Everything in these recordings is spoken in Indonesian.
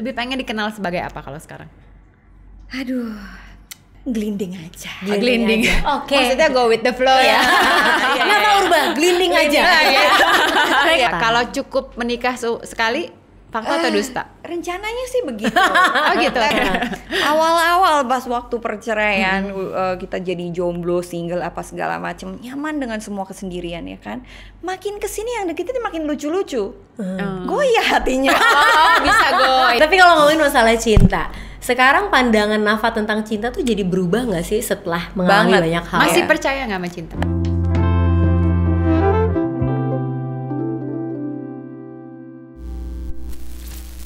lebih pengen dikenal sebagai apa kalau sekarang? Aduh, Glinding aja. Oh, glinding. Oke. Okay. Maksudnya go with the flow ya. Kenapa iya. Urba? Iya, iya, glinding aja. Kalau cukup menikah sekali Fakta atau eh, dusta? Rencananya sih begitu. oh gitu. Awal-awal pas waktu perceraian hmm. uh, kita jadi jomblo, single apa segala macam nyaman dengan semua kesendirian ya kan. Makin kesini yang deket itu makin lucu-lucu. Hmm. Goyah hatinya. oh, bisa goy. Tapi kalau ngomongin masalah cinta, sekarang pandangan Nafa tentang cinta tuh jadi berubah nggak sih setelah mengalami Banget. banyak hal? Masih ya? percaya nggak sama cinta?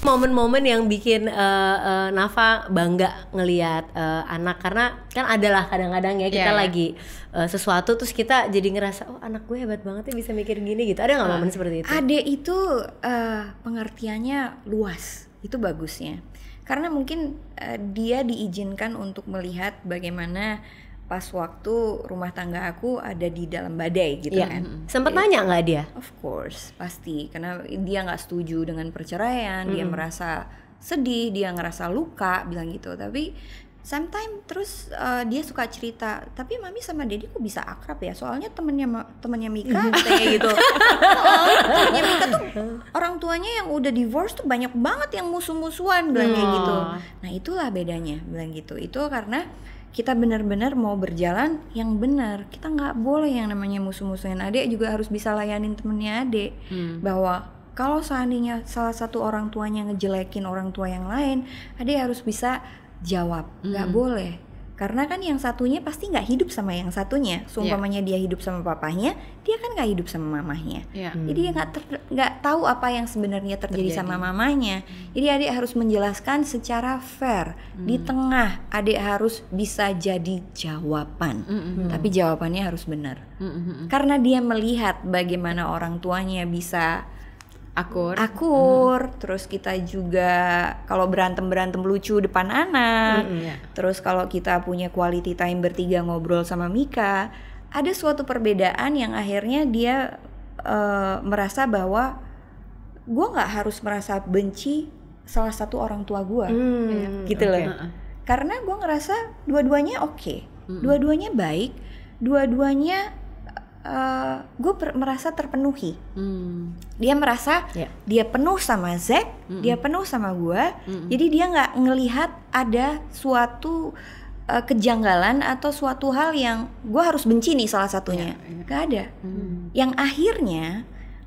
momen-momen yang bikin uh, uh, Nafa bangga ngelihat uh, eh, anak karena kan adalah kadang-kadang ya kita yeah, iya. lagi uh, sesuatu terus kita jadi ngerasa oh anak gue hebat banget ya bisa mikir gini gitu ada nggak uh, momen seperti itu? Ade itu uh, pengertiannya luas itu bagusnya karena mungkin uh, dia diizinkan untuk melihat bagaimana pas waktu rumah tangga aku ada di dalam badai gitu yeah. kan. Sempat nanya nggak dia? Of course, pasti karena dia nggak setuju dengan perceraian, mm. dia merasa sedih, dia ngerasa luka, bilang gitu. Tapi sometimes terus uh, dia suka cerita tapi mami sama dedi kok bisa akrab ya soalnya temennya temennya Mika kayak gitu oh, temennya Mika tuh orang tuanya yang udah divorce tuh banyak banget yang musuh-musuhan bilang kayak gitu nah, nah itulah bedanya bilang gitu itu karena kita benar-benar mau berjalan yang benar kita nggak boleh yang namanya musuh-musuhin adik juga harus bisa layanin temennya adik hmm. bahwa kalau seandainya salah satu orang tuanya ngejelekin orang tua yang lain adik harus bisa jawab nggak hmm. boleh karena kan yang satunya pasti nggak hidup sama yang satunya. Seumpamanya yeah. dia hidup sama papahnya, dia kan nggak hidup sama mamahnya. Yeah. Jadi dia nggak nggak tahu apa yang sebenarnya terjadi, terjadi sama mamanya. Hmm. Jadi adik harus menjelaskan secara fair. Hmm. Di tengah adik harus bisa jadi jawaban, hmm. hmm, hmm. tapi jawabannya harus benar. Hmm. Karena dia melihat bagaimana orang tuanya bisa akur akur hmm. terus kita juga kalau berantem berantem lucu depan anak hmm, yeah. terus kalau kita punya quality time bertiga ngobrol sama Mika ada suatu perbedaan yang akhirnya dia uh, merasa bahwa gue nggak harus merasa benci salah satu orang tua gue hmm, iya. gitu okay. loh karena gue ngerasa dua-duanya oke okay, hmm. dua-duanya baik dua-duanya uh, eh, gue merasa terpenuhi. Hmm. Dia merasa yeah. dia penuh sama Zack, hmm. dia penuh sama gue. Hmm. Jadi dia nggak ngelihat ada suatu uh, kejanggalan atau suatu hal yang gue harus benci nih salah satunya. Yeah, yeah. Gak ada. Mm. Yang akhirnya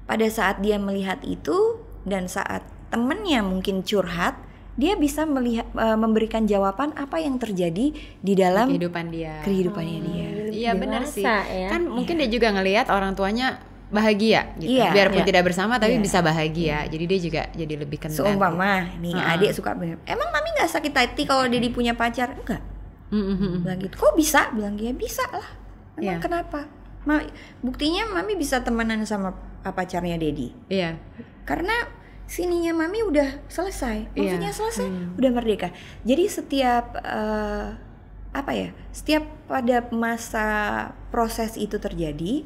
pada saat dia melihat itu dan saat temennya mungkin curhat, dia bisa melihat uh, memberikan jawaban apa yang terjadi di dalam kehidupan dia. Kehidupannya hmm. dia iya, benar sih. ya. Kan iya. mungkin dia juga ngelihat orang tuanya bahagia gitu. Iya, Biarpun iya. tidak bersama tapi bisa bahagia. Jadi dia juga jadi lebih kenal Seumpama nih uh -huh. adik suka bener. Emang mami nggak sakit hati kalau dia punya pacar? Enggak. Mm -hmm. Bilang gitu. Kok bisa? Bilang dia ya bisa lah. Emang yeah. kenapa? Mami, buktinya mami bisa temenan sama ah, pacarnya Dedi. Iya. Karena sininya mami udah selesai. Maksudnya yeah. selesai, mm. udah merdeka. Jadi setiap uh, apa ya setiap pada masa proses itu terjadi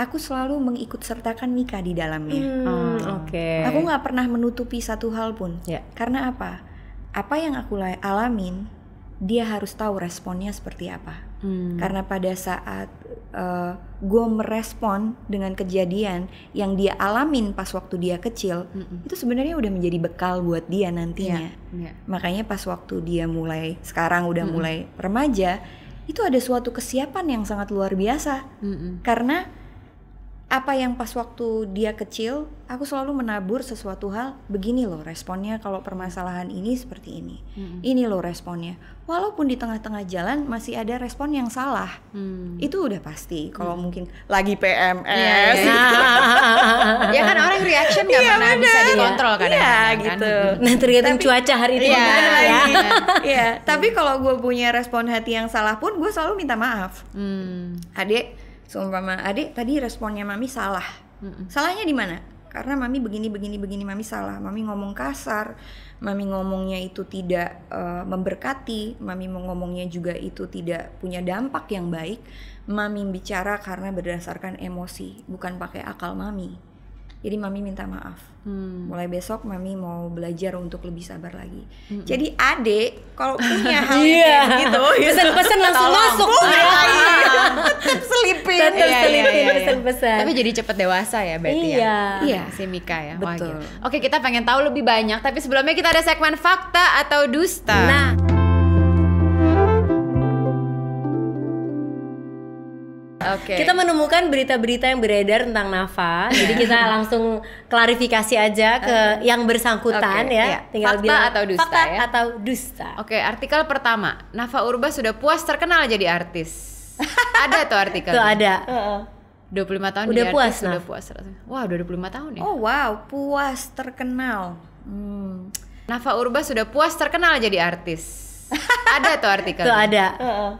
aku selalu mengikut sertakan Mika di dalamnya. Hmm, hmm. Oke. Okay. Aku nggak pernah menutupi satu hal pun. Yeah. Karena apa? Apa yang aku alamin, dia harus tahu responnya seperti apa. Hmm. Karena pada saat uh, eh, gue merespon dengan kejadian yang dia alamin pas waktu dia kecil mm itu sebenarnya udah menjadi bekal buat dia nantinya yeah, yeah. makanya pas waktu dia mulai sekarang udah mm mulai remaja itu ada suatu kesiapan yang sangat luar biasa mm karena apa yang pas waktu dia kecil aku selalu menabur sesuatu hal begini loh responnya kalau permasalahan ini seperti ini hmm. ini loh responnya walaupun di tengah-tengah jalan masih ada respon yang salah hmm. itu udah pasti kalau hmm. mungkin lagi PMS yeah, iya. yeah. ya kan orang reaction nggak yeah, pernah bener. bisa dikontrol iya, kan ya yeah, gitu nah tergantung cuaca hari itu yeah, ya ya yeah. tapi kalau gue punya respon hati yang salah pun gue selalu minta maaf hmm. adik seumpama adik tadi responnya mami salah mm salahnya di mana karena mami begini begini begini mami salah mami ngomong kasar mami ngomongnya itu tidak uh, memberkati mami ngomongnya juga itu tidak punya dampak yang baik mami bicara karena berdasarkan emosi bukan pakai akal mami jadi mami minta maaf hmm. mulai besok mami mau belajar untuk lebih sabar lagi hmm. jadi adik kalau punya hal yeah. kayak gitu ya. pesan-pesan langsung Tolong. masuk ah. tetap selipin tetap iya, iya, selipin yeah, iya. pesan-pesan tapi jadi cepet dewasa ya berarti ya? iya. ya iya. si Mika ya betul oke kita pengen tahu lebih banyak tapi sebelumnya kita ada segmen fakta atau dusta nah okay. kita menemukan berita-berita yang beredar tentang Nafa. jadi kita langsung klarifikasi aja ke uh, yang bersangkutan okay, ya. iya. Tinggal fakta bilang, atau dusta fakta ya. atau dusta. Oke, okay, artikel pertama. Nafa Urba sudah puas terkenal jadi artis. ada tuh artikel. Tuh ada. Uh-uh. 25 tahun udah puas artis, nah. udah puas. Wah, udah 25 tahun ya. Oh, wow, puas terkenal. Hmm. Nafa Urba sudah puas terkenal jadi artis. ada tuh artikel. Tuh ada. Uh-uh.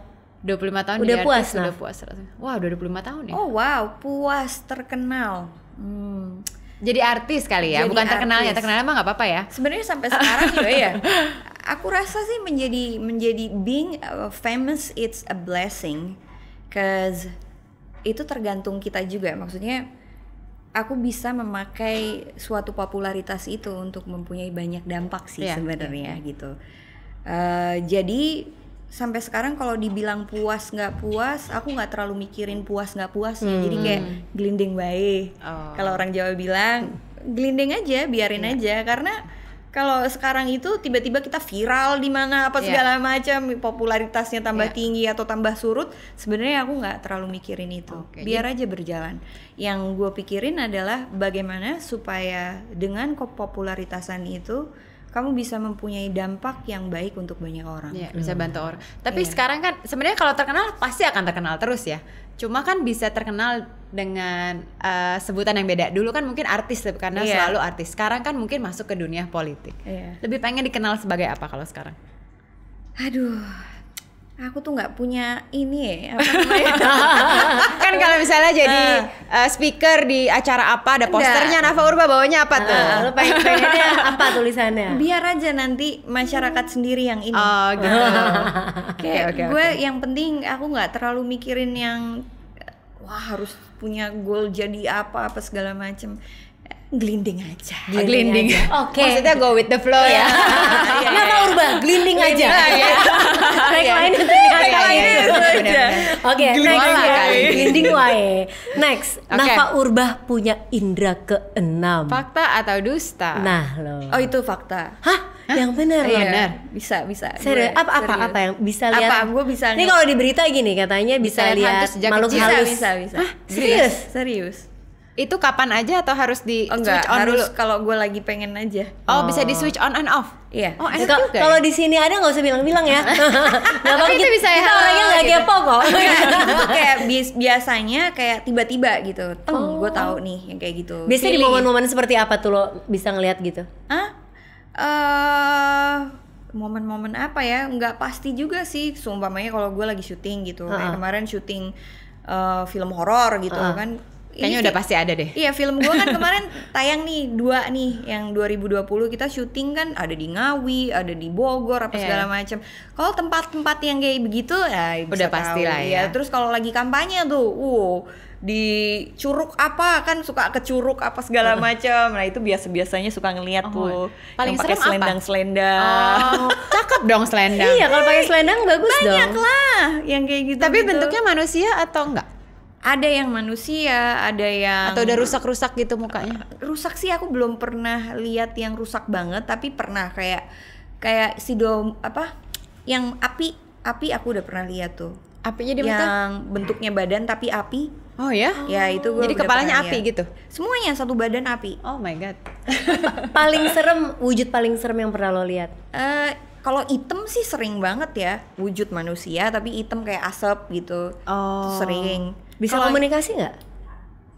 25 tahun udah puas artis, nah. udah puas rasanya. Wah, udah 25 tahun ya. Oh, wow, puas terkenal. Hmm. Jadi artis kali ya, Jadi bukan artis. ya? Terkenal mah nggak apa-apa ya. Sebenarnya sampai sekarang juga ya. Aku rasa sih menjadi menjadi being uh, famous it's a blessing cause itu tergantung kita juga. Maksudnya aku bisa memakai suatu popularitas itu untuk mempunyai banyak dampak sih yeah, sebenarnya yeah. gitu. Uh, jadi sampai sekarang kalau dibilang puas nggak puas aku nggak terlalu mikirin puas nggak puas ya jadi hmm. kayak gelinding baik oh. kalau orang Jawa bilang gelinding aja biarin yeah. aja karena kalau sekarang itu tiba-tiba kita viral di mana apa iya. segala macam popularitasnya tambah yeah. tinggi atau tambah surut sebenarnya aku nggak terlalu mikirin itu okay, biar aja berjalan yang gue pikirin adalah bagaimana supaya dengan kepopularitasan itu kamu bisa mempunyai dampak yang baik untuk banyak orang. Ya, bisa hmm. bantu orang. Tapi ya. sekarang kan sebenarnya kalau terkenal pasti akan terkenal terus ya. Cuma kan bisa terkenal dengan uh, sebutan yang beda. Dulu kan mungkin artis karena ya. selalu artis. Sekarang kan mungkin masuk ke dunia politik. Ya. Lebih pengen dikenal sebagai apa kalau sekarang? Aduh, aku tuh nggak punya ini ya apa kan kalau misalnya jadi uh. Uh, speaker di acara apa ada posternya Nafa Urba bawanya apa tuh uh, lu pengennya apa tulisannya biar aja nanti masyarakat sendiri yang ini oh gitu oke okay, gue yang penting aku nggak terlalu mikirin yang wah harus punya goal jadi apa apa segala macem Glinding aja. Glinding. glinding. Oke. Okay. Maksudnya go with the flow ya. Kenapa Urban? Glinding aja. Tagline iya. iya, iya, itu aja. Oke, next wae. Ya. Glinding wae. Next, okay. Nafa Urbah punya indera keenam. Fakta atau dusta? Nah, lo. Oh, itu fakta. Hah? yang benar iya. benar bisa bisa serius apa apa serius. apa yang bisa lihat apa gue bisa ini kalau di berita gini katanya bisa, lihat, lihat makhluk bisa, halus bisa bisa Hah? serius serius itu kapan aja atau harus di oh, enggak, switch on harus dulu? kalau gue lagi pengen aja. Oh, oh, bisa di switch on and off. Iya. Oh, enak Kalo, juga. Ya. Kalau di sini ada nggak usah bilang-bilang ya. gak apa kita, bisa kita orangnya nggak gitu. kepo kok. Iya. kayak biasanya kayak tiba-tiba gitu. Teng, oh. gue tahu nih yang kayak gitu. Biasanya Pilih. di momen-momen seperti apa tuh lo bisa ngelihat gitu? Hah? Uh, momen-momen apa ya? Nggak pasti juga sih. Seumpamanya kalau gue lagi syuting gitu. Uh -huh. Kayak kemarin syuting uh, film horor gitu uh kan Kayaknya udah pasti ada deh. Iya, film gua kan kemarin tayang nih dua nih yang 2020 kita syuting kan ada di Ngawi, ada di Bogor apa yeah. segala macem Kalau tempat-tempat yang kayak begitu ya, ya udah pasti lah ya. ya. Terus kalau lagi kampanye tuh, uh di curug apa kan suka ke curug apa segala macem Nah, itu biasa-biasanya suka ngeliat oh, tuh. Paling yang pakai selendang-selendang. Oh, cakep dong selendang. Iya, kalau pakai selendang bagus Banyak dong. Banyak lah yang kayak gitu. Tapi gitu. bentuknya manusia atau enggak? ada yang manusia, ada yang atau udah rusak-rusak gitu mukanya. Rusak sih aku belum pernah lihat yang rusak banget, tapi pernah kayak kayak si dom apa yang api api aku udah pernah lihat tuh. Apinya di Yang bentuknya badan tapi api. Oh ya? Ya itu gue. Jadi kepalanya api liat. gitu. Semuanya satu badan api. Oh my god. paling serem wujud paling serem yang pernah lo lihat? Uh, kalau item sih sering banget ya wujud manusia tapi item kayak asap gitu oh. sering bisa Kalo, komunikasi nggak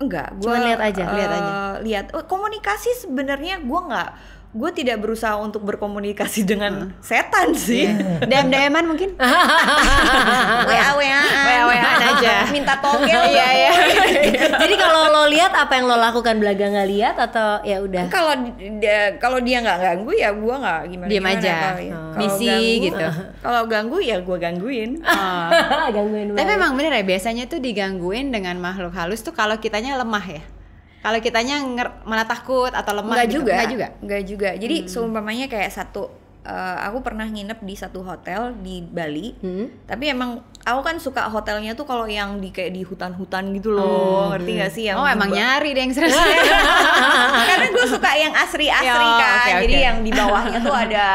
enggak gue lihat aja uh, lihat aja lihat eh, oh, komunikasi sebenarnya gue nggak gue tidak berusaha untuk berkomunikasi dengan hmm. setan sih. Yeah. DM DM-an mungkin. WA WA WA WA aja. Minta togel ya ya. Jadi kalau lo lihat apa yang lo lakukan belaga nggak lihat atau ya udah. Kalau kalau dia nggak ganggu ya gue nggak gimana. Diam aja. Hmm. Misi ya. gitu. Kalau ganggu ya gue gangguin. gangguin. Tapi emang bener ya biasanya tuh digangguin dengan makhluk halus tuh kalau kitanya lemah ya. Kalau kitanya nger- malah takut atau lemah Enggak gitu. juga. Enggak juga. Enggak juga. Jadi hmm. seumpamanya kayak satu uh, aku pernah nginep di satu hotel di Bali. Hmm. Tapi emang aku kan suka hotelnya tuh kalau yang di kayak di hutan-hutan gitu loh. oh, Ngerti hmm. gak sih yang Oh, emang nyari deh yang serius. Karena gue suka yang asri-asri ya, kan. Okay, okay. Jadi yang di bawahnya tuh ada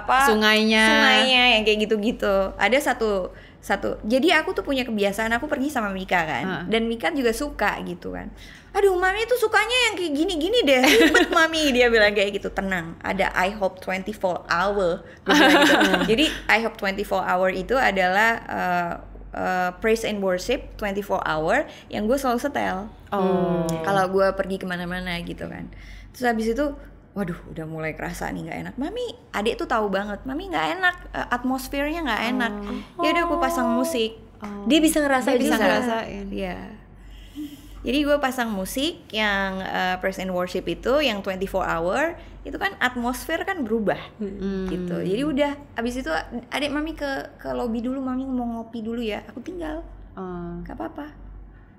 apa? Sungainya. Sungainya yang kayak gitu-gitu. Ada satu satu jadi aku tuh punya kebiasaan aku pergi sama Mika kan uh. dan Mika juga suka gitu kan aduh mami tuh sukanya yang kayak gini-gini deh ribet mami dia bilang kayak gitu tenang ada I hope 24 hour gitu. jadi I hope 24 hour itu adalah uh, uh, praise and worship 24 hour yang gue selalu setel oh. kalau gue pergi kemana-mana gitu kan terus habis itu waduh udah mulai kerasa nih nggak enak mami adik tuh tahu banget mami nggak enak eh, atmosfernya nggak enak oh. ya udah aku pasang musik oh. dia bisa ngerasa dia bisa ngerasa. ngerasain ya jadi gue pasang musik yang uh, praise and worship itu yang 24 hour itu kan atmosfer kan berubah hmm. gitu jadi udah abis itu adik mami ke ke lobby dulu mami mau ngopi dulu ya aku tinggal oh. nggak hmm. apa-apa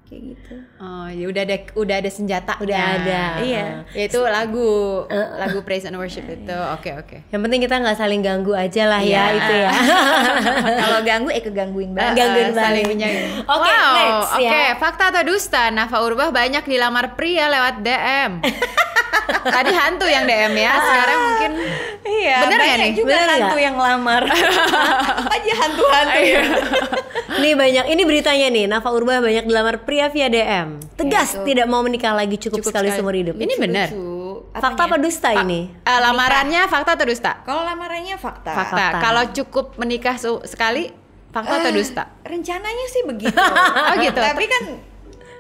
kayak gitu. Oh, ya udah ada udah ada senjata. Udah ada. Iya. Ya, itu lagu uh, lagu praise and worship uh, itu. Iya. Oke, okay, oke. Okay. Yang penting kita nggak saling ganggu aja lah ya, ya itu ya. Kalau ganggu eh kegangguin banget. Uh, gangguin uh, Saling menyayangi. oke, okay, wow, next okay. ya. Oke, fakta atau dusta? Nafa Urbah banyak dilamar pria lewat DM. Tadi hantu yang DM ya, uh-uh. sekarang mungkin Iya, bener ya nih? juga bener hantu gak? yang lamar. aja hantu-hantu. Iya. Nih banyak, ini beritanya nih, Nafa Urba banyak dilamar pria via DM. Tegas ya, tidak mau menikah lagi cukup, cukup sekali, sekali seumur hidup. Ini benar. Fakta apa dusta Fa ini? Uh, lamarannya fakta atau dusta? Kalau lamarannya fakta. Fakta. fakta. Kalau cukup menikah sekali fakta uh, atau eh, dusta? Rencananya sih begitu. oh gitu. Tapi kan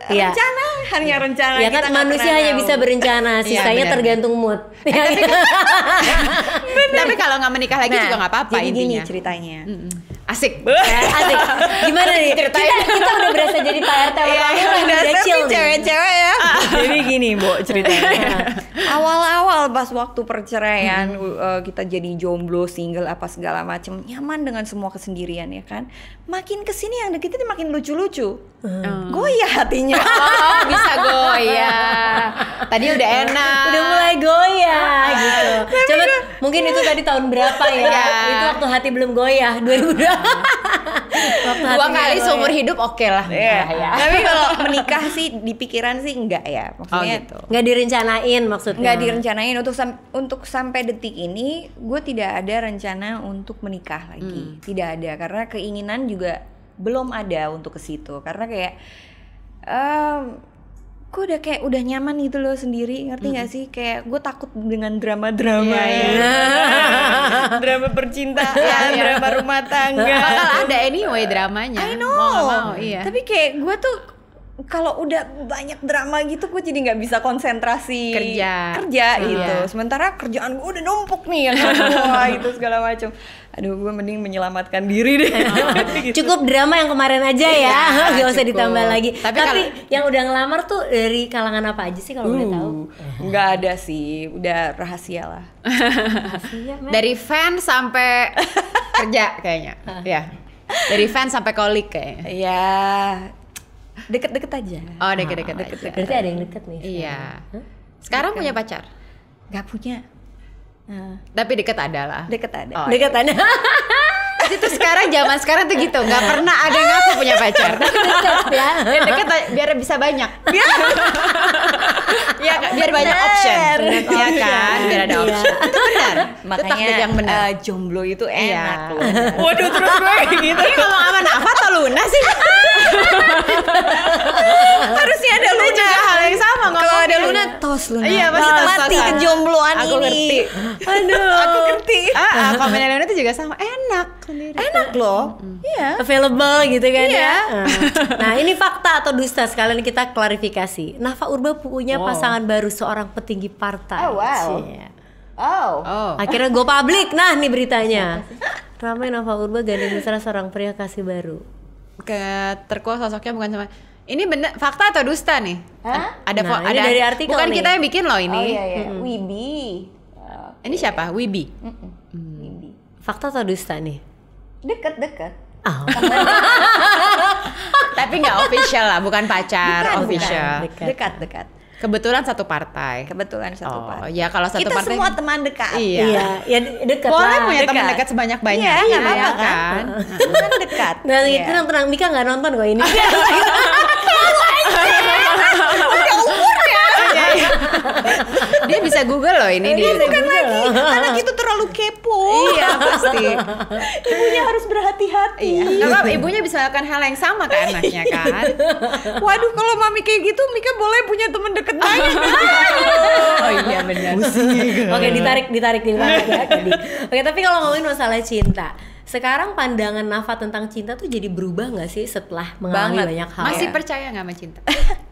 Ya. rencana hanya iya. rencana ya kan manusia hanya tahu. bisa berencana iya, sisanya ya, tergantung mood eh, tapi, iya, tapi kalau nggak menikah lagi nah, juga nggak apa-apa intinya gini ceritanya mm -mm. Asik. Eh, asik. Gimana nih ceritanya Kita, kita udah berasa jadi Pak RT orang-orang iya, yang udah chill cewek-cewek ya. Jadi gini, bu, ceritanya. awal-awal pas waktu perceraian hmm. uh, kita jadi jomblo, single apa segala macam nyaman dengan semua kesendirian ya kan. Makin kesini yang deket itu makin lucu-lucu. Hmm. Goyah hatinya. Oh, bisa goyah. Tadi udah enak. Udah mulai goyah ah, gitu. Coba mungkin itu tadi tahun berapa ya? Iya. Itu waktu hati belum goyah dua-dua Dua kali seumur hidup oke okay lah. Yeah. Ya. Iya, iya. Tapi kalau menikah sih di pikiran sih enggak ya. Maksudnya oh, gitu. enggak gitu. direncanain maksudnya nggak iya. direncanain untuk sam untuk sampai detik ini gue tidak ada rencana untuk menikah lagi hmm. tidak ada karena keinginan juga belum ada untuk ke situ karena kayak um, gue udah kayak udah nyaman gitu loh sendiri ngerti nggak hmm. sih kayak gue takut dengan drama drama iya, yeah, ya iya. drama percintaan drama rumah tangga bakal ada anyway dramanya I know mau, mau, iya. tapi kayak gue tuh kalau udah banyak drama gitu gue jadi nggak bisa konsentrasi kerja kerja iya. gitu sementara kerjaan gue udah numpuk nih yang semua itu segala macam aduh gue mending menyelamatkan diri deh gitu. cukup drama yang kemarin aja ya iya, nggak ya, usah cukup. ditambah lagi tapi, tapi kalo, yang udah ngelamar tuh dari kalangan apa aja sih kalau uh, boleh tahu uh, nggak ada sih udah rahasia lah rahasia, dari fans sampai kerja kayaknya ya dari fans sampai kolik kayaknya ya Deket-deket aja. Oh, deket-deket. Nah, Berarti ada yang deket nih. Iya. Sekarang punya pacar? Gak punya. Ah. Tapi deket ada lah. Deket ada. Oh, deket iya. ada. itu sekarang zaman sekarang tuh gitu nggak pernah ada yang aku punya pacar deket ya deket biar bisa banyak iya. Iya, biar ya biar bener. banyak option bener. ya kan biar ada option itu benar makanya yang benar uh, jomblo itu enak iya. waduh terus gue gitu ini ngomong apa Nafa atau Luna sih harusnya ada Luna juga hal yang sama kalau ada Luna tos Luna iya pasti tos mati kejombloan aku ini ngerti. aduh aku ngerti ah, ah komennya Luna itu juga sama enak sendiri. enak loh iya available gitu kan ya iya. ah. nah ini fakta atau dusta sekalian kita klarifikasi Nafa Urba punya pasangan baru seorang petinggi partai oh wow Oh. oh. Akhirnya gue publik. Nah, nih beritanya. Ramai Nafa Urba gandeng mesra seorang pria kasih baru ke terkuat sosoknya bukan sama ini benar fakta atau dusta nih? Hah? Ada nah, ada dari artikel bukan nih. kita yang bikin loh ini. Oh iya iya. hmm Wibi. Okay. Ini siapa? Wibi. Mm-hmm. Wibi. Fakta atau dusta nih? dekat dekat Oh. Tapi nggak official lah, bukan pacar, bukan, official. Dekat, dekat. Kebetulan satu partai. Kebetulan satu oh, partai. Ya kalau satu kita partai. Kita semua teman dekat. Iya. iya. Ya dekat Boleh lah. punya teman dekat sebanyak banyak. Iya, nggak iya, apa-apa kan. kan? teman dekat. Nah, yeah. tenang kan tenang Mika nggak nonton kok ini. Iya, iya. Udah umur ya. Iya, Google loh ini. nih. Iya, bukan Google lagi. Anak itu terlalu kepo. iya, pasti. ibunya harus berhati-hati. Iya. Gak ibunya bisa melakukan hal yang sama ke anaknya kan. Waduh, kalau mami kayak gitu, Mika boleh punya temen deket banyak. oh iya benar. Oke, ditarik, ditarik, ditarik ya. Jadi. Oke, tapi kalau ngomongin masalah cinta, sekarang pandangan Nafa tentang cinta tuh jadi berubah nggak sih setelah mengalami Banget. banyak hal? Masih ya? percaya nggak sama cinta?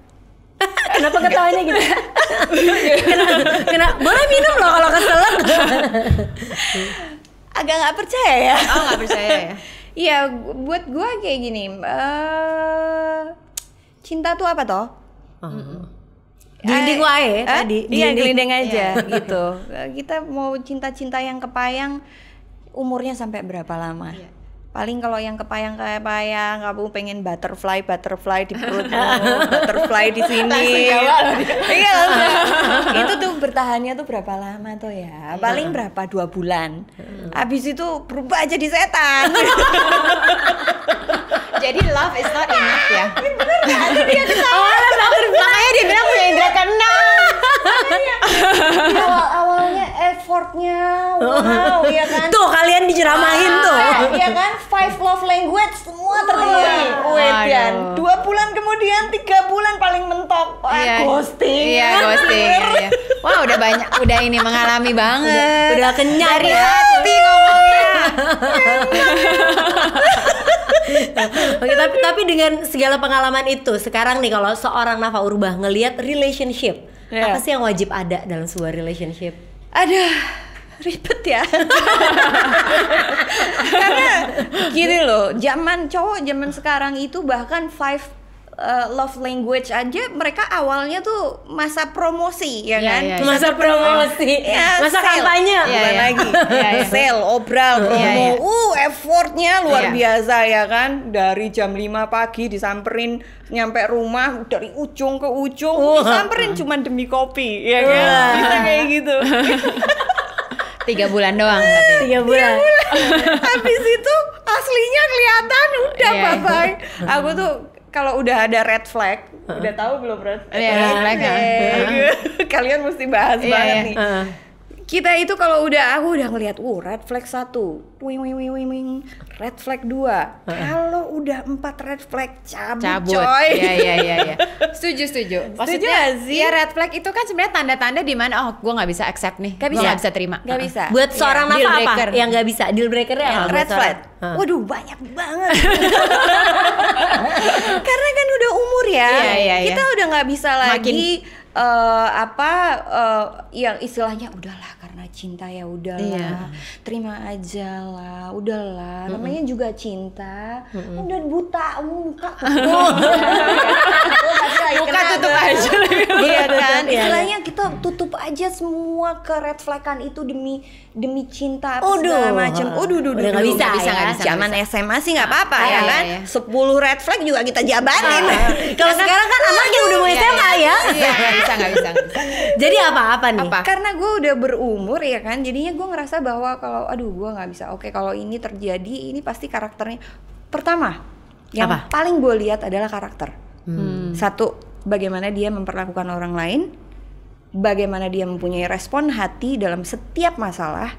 Kenapa ketawanya gitu? kena, kena, boleh minum loh kalau kesel Agak nggak percaya ya. Oh nggak percaya ya. Iya, buat gue kayak gini. Uh, cinta tuh apa toh? Oh. Gelinding eh, wae eh, tadi. Iya, gelinding iya. aja gitu. Eh, kita mau cinta-cinta yang kepayang umurnya sampai berapa lama? Yeah paling kalau yang kepayang kepayang kamu pengen butterfly butterfly di perutmu butterfly di sini iya itu tuh bertahannya tuh berapa lama tuh ya paling iya. berapa dua bulan hmm. habis itu berubah jadi setan jadi love is not enough ya. Bener ada dia oh, ketawa. Makanya dia bilang punya indra keenam. Kan awal iya. iya, awalnya effortnya wow ya kan tuh kalian diceramahin tuh ya kan five love language semua oh, terpenuhi iya. Wedian dua bulan kemudian tiga bulan paling mentok ah, ghosting iya ghosting wah wow, udah banyak udah ini mengalami banget udah, udah kenyang dari ya. hati ngomongnya Oke, tapi tapi dengan segala pengalaman itu, sekarang nih kalau seorang Nafa Urbah ngelihat relationship, yeah. apa sih yang wajib ada dalam sebuah relationship? Ada ribet ya karena gini loh zaman cowok zaman sekarang itu bahkan five uh, love language aja mereka awalnya tuh masa promosi ya yeah, kan yeah, yeah. masa promosi ya, masa sale. kampanye yeah, yeah. lagi yeah, yeah. sale obral iya, promo yeah, yeah. uh effortnya luar yeah. biasa ya kan dari jam 5 pagi disamperin nyampe rumah dari ujung ke ujung uh. disamperin uh. cuma demi kopi ya uh. kan uh. bisa kayak gitu tiga bulan doang tapi. tiga bulan, tiga bulan. habis itu aslinya kelihatan udah yeah. Iya. bye bye aku tuh kalau udah ada red flag, uh udah tahu belum red flag? Yeah, red flag. Uh-huh. Kalian mesti bahas yeah, banget yeah. nih. Uh-huh. Kita itu kalau udah aku udah ngelihat, uh, red flag satu, wing wing wing wing, Red flag dua. Uh-uh. Kalau udah empat red flag cabut, cabut. coy. Iya iya iya ya. Setuju setuju. Maksudnya setuju sih? Iya red flag itu kan sebenarnya tanda-tanda di mana oh gue nggak bisa accept nih. Gak bisa. Gue gak bisa terima. Gak uh uh bisa. Buat iya. seorang yeah. Iya, apa breaker. apa? Yang gak bisa deal breaker ya? Red flag. Huh. Waduh banyak banget. Karena kan udah umur ya. Yeah, yeah, iya. Kita yeah. udah nggak bisa lagi uh, apa uh, yang istilahnya udahlah cinta ya udahlah, iya. terima aja lah, udahlah. Mm -mm. Namanya juga cinta. Mm -mm. Udah buta, muka muka tutup aja. Iya kan? Istilahnya iya, iya. kita tutup aja semua ke red flag itu demi demi cinta apa Uduh. segala macam. Udah, udah, udah nggak bisa, bisa, ya. bisa, Zaman SMA sih nggak apa-apa ya kan? Sepuluh red flag juga kita jabarin ah, ah. Kalau sekarang kan anaknya udah mau SMA ya. nggak bisa, nggak bisa. Jadi apa-apa nih? Karena gue udah berumur ya kan jadinya gue ngerasa bahwa kalau aduh gue nggak bisa oke kalau ini terjadi ini pasti karakternya pertama yang Apa? paling gue lihat adalah karakter hmm. hmm. satu bagaimana dia memperlakukan orang lain bagaimana dia mempunyai respon hati dalam setiap masalah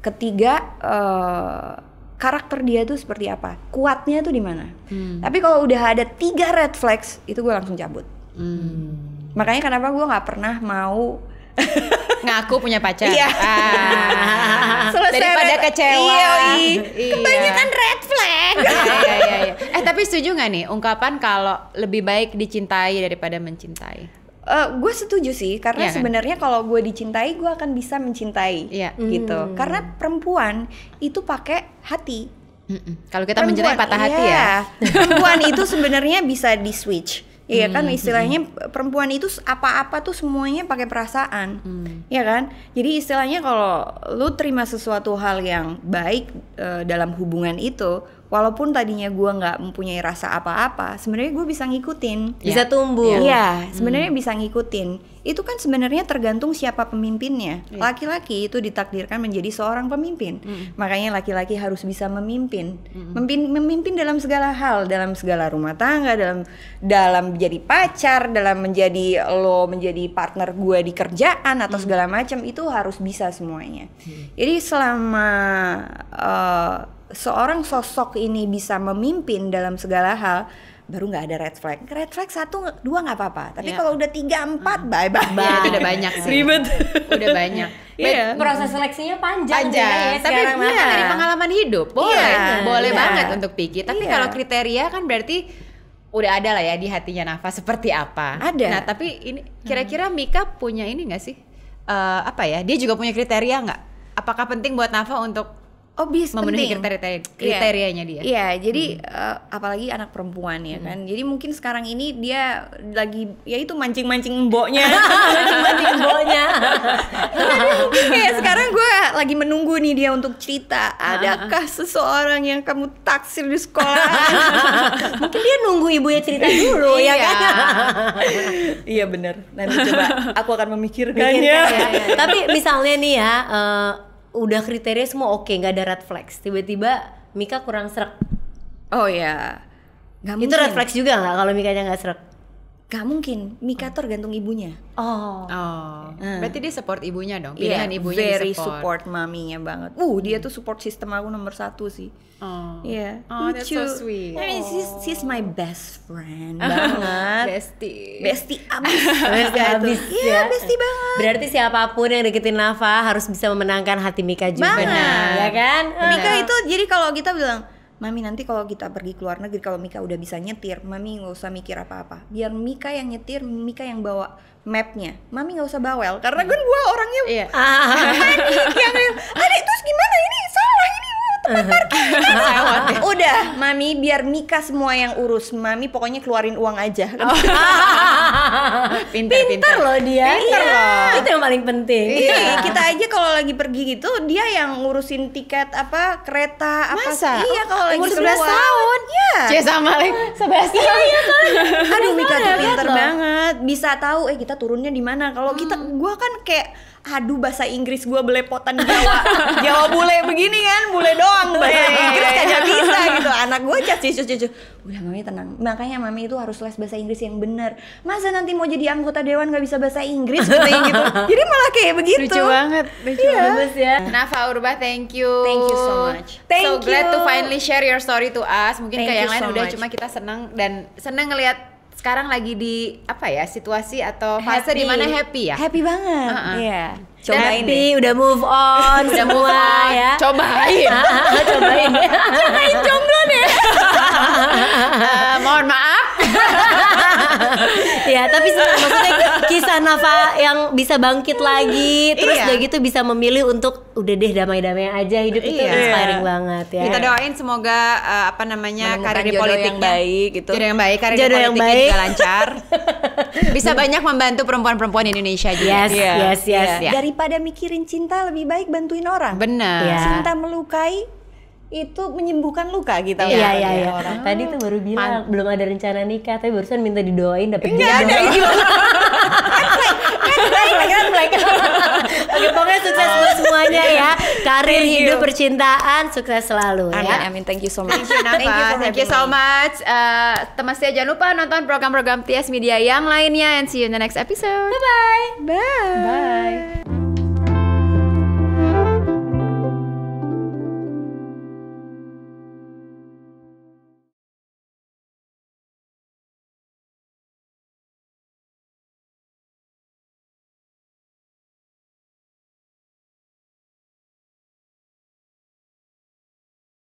ketiga uh, karakter dia tuh seperti apa kuatnya tuh di mana hmm. tapi kalau udah ada tiga red flags itu gue langsung cabut hmm. makanya kenapa gue nggak pernah mau ngaku punya pacar. Iya. Ah. Selesai Daripada kecewa. Iya, iya, iya. Kebanyakan red flag. iya, iya, iya. iya. Eh tapi setuju gak nih ungkapan kalau lebih baik dicintai daripada mencintai? uh, eh, gue setuju sih karena yeah, kan? sebenarnya kalau gue dicintai gue akan bisa mencintai yeah. gitu hmm. karena perempuan itu pakai hati mm kalau kita mencintai patah yeah. hati ya iya. perempuan itu sebenarnya bisa di switch Iya kan hmm, istilahnya hmm. perempuan itu apa-apa tuh semuanya pakai perasaan. Hmm. Iya kan? Jadi istilahnya kalau lu terima sesuatu hal yang baik uh, dalam hubungan itu, walaupun tadinya gue nggak mempunyai rasa apa-apa sebenarnya gue bisa ngikutin bisa iya. tumbuh iya, iya. sebenarnya hmm. bisa ngikutin itu kan sebenarnya tergantung siapa pemimpinnya iya. laki-laki ya. itu ditakdirkan menjadi seorang pemimpin hmm. makanya laki-laki harus bisa memimpin hmm. memimpin memimpin dalam segala hal dalam segala rumah tangga dalam dalam menjadi pacar dalam menjadi lo menjadi partner gue di kerjaan atau hmm. segala macam itu harus bisa semuanya hmm. jadi selama uh, seorang sosok ini bisa memimpin dalam segala hal baru nggak ada red flag. Red flag satu dua nggak apa-apa, tapi yeah. kalau udah tiga empat hmm. bye bye. Bah, udah banyak sih. Ribet. udah banyak. Iya. Yeah. Proses seleksinya panjang. Panjang. Ya, tapi iya. dari pengalaman hidup iya. boleh, yeah. boleh yeah. banget untuk pikir. Tapi yeah. kalau kriteria kan berarti udah ada lah ya di hatinya Nafa seperti apa. Ada. Nah tapi ini kira-kira Mika punya ini nggak sih? Uh, apa ya? Dia juga punya kriteria nggak? Apakah penting buat Nafa untuk Oh bis memenuhi kriteria iya. kriterianya yeah. dia. Iya, yeah, jadi hmm. uh, apalagi anak perempuan ya hmm. kan. Jadi mungkin sekarang ini dia lagi ya itu mancing-mancing mboknya. mancing-mancing mboknya. mungkin kayak sekarang gue lagi menunggu nih dia untuk cerita, adakah seseorang yang kamu taksir di sekolah? mungkin dia nunggu ibunya cerita dulu ya iya. kan. iya benar. Nanti coba aku akan memikirkannya. Ya, ya, ya. Tapi misalnya nih ya uh, udah kriteria semua oke okay, nggak ada red flags tiba-tiba Mika kurang serak oh ya yeah. itu mungkin. refleks juga nggak kalau mikanya nggak serak? Gak mungkin, Mika oh. tergantung ibunya. Oh. Oh. Hmm. Berarti dia support ibunya dong. Iya, Pilihan yeah, ibunya very support. support maminya banget. Uh, dia tuh support sistem aku nomor satu sih. Oh. Iya. Yeah. Oh, Lucu. that's so sweet. I mean, she's, she's my best friend banget. bestie. Bestie abis. bestie abis. ya yeah, bestie iya. banget. Berarti siapapun yang deketin Nafa harus bisa memenangkan hati Mika juga. Banget. Ya kan? Mika itu jadi kalau kita bilang Mami nanti kalau kita pergi ke luar negeri kalau Mika udah bisa nyetir, Mami nggak usah mikir apa-apa. Biar Mika yang nyetir, Mika yang bawa mapnya. Mami nggak usah bawel karena kan gue orangnya iya. panik yang ada terus gimana ini salah ini tepat Kan Udah, Mami biar Mika semua yang urus. Mami pokoknya keluarin uang aja. Oh. pinter, pinter, pinter loh dia. Pinter iya. loh. Itu yang paling penting. Iya. iya, kita aja kalau lagi pergi gitu dia yang ngurusin tiket apa kereta apa. Masa? Iya, kalau oh, lagi umur 11 tahun. Iya. Cie sama Lek 11 iya, tahun. Iya, kan? Aduh, Mika tuh pinter banget. Bisa tahu eh kita turunnya di mana. Kalau hmm. kita gua kan kayak aduh bahasa Inggris gue belepotan Jawa Jawa bule begini kan bule doang bahasa Inggris kagak bisa gitu anak gue cas cus cus udah mami tenang makanya mami itu harus les bahasa Inggris yang bener masa nanti mau jadi anggota dewan gak bisa bahasa Inggris gitu ya, gitu jadi malah kayak begitu lucu banget lucu yeah. bagus ya Nafa Urba thank you thank you so much thank so you. glad to finally share your story to us mungkin thank kayak yang lain so udah cuma kita seneng dan seneng ngelihat sekarang lagi di apa ya situasi atau fase di mana happy ya? Happy banget. Iya. Uh -uh. yeah. Cobain happy, udah move on, udah move on ya. Cobain. cobain. cobain jomblo nih uh, eh, mohon maaf ya tapi sebenarnya maksudnya kisah Nafa yang bisa bangkit lagi terus iya. udah gitu bisa memilih untuk udah deh damai-damai aja hidup itu iya. inspiring banget ya kita doain semoga uh, apa namanya karir yang baik gitu jodoh yang baik karir politik yang baik juga lancar bisa banyak membantu perempuan-perempuan Indonesia juga yes, yeah. yes yes yes iya. yeah. daripada mikirin cinta lebih baik bantuin orang benar yeah. cinta melukai itu menyembuhkan luka kita gitu iya, kan? iya, iya, iya. orang. Tadi tuh baru ah. bilang Pan. belum ada rencana nikah, tapi barusan minta didoain dapat Enggak ada iya. kan, kan, kan black, Oke, pokoknya sukses buat oh. semuanya ya. Karir, hidup, percintaan, sukses selalu ya. Amin, thank you so much. Thank you, Napa. thank you, thank you so much. Uh, teman saya jangan lupa nonton program-program TS Media yang lainnya and see you in the next episode. Bye-bye. Bye. Bye.